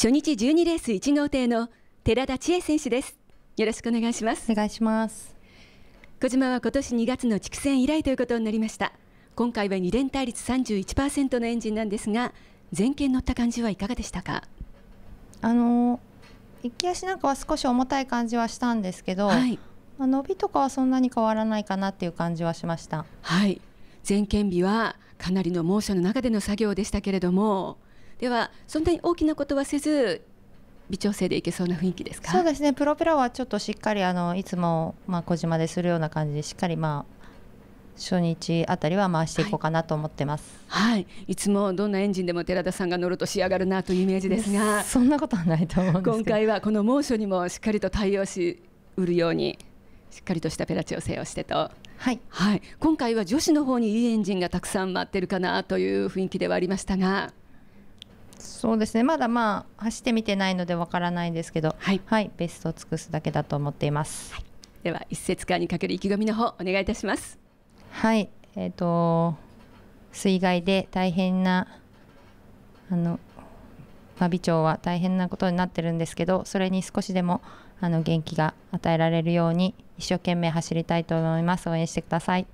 初日12レース1号艇の寺田千恵選手ですよろしくお願いしますお願いします小島は今年2月の畜選以来ということになりました今回は2連対率31%のエンジンなんですが前傾乗った感じはいかがでしたかあの行き足なんかは少し重たい感じはしたんですけど、はい、ま伸びとかはそんなに変わらないかなっていう感じはしましたはい前見日はかなりの猛暑の中での作業でしたけれどもではそんなに大きなことはせず微調整でいけそうな雰囲気ですかそうですねプロペラはちょっとしっかりあのいつも、まあ、小島でするような感じでしっかりまあ初日あたりは回していこうかなと思ってます、はい、はい、い、つもどんなエンジンでも寺田さんが乗ると仕上がるなというイメージですがそんなことはないと思うんです今回はこの猛暑にもしっかりと対応しうるようにしっかりとしたペラ調整をしてとはい、はい、今回は女子の方にいいエンジンがたくさん待ってるかなという雰囲気ではありましたが。そうですねまだまあ走ってみてないのでわからないんですけど、はい、はい、ベストを尽くすだけだと思っています、はい、では一節間にかける意気込みの方お願いいたしますはいえっ、ー、と水害で大変なあの真備町は大変なことになってるんですけどそれに少しでもあの元気が与えられるように一生懸命走りたいと思います応援してください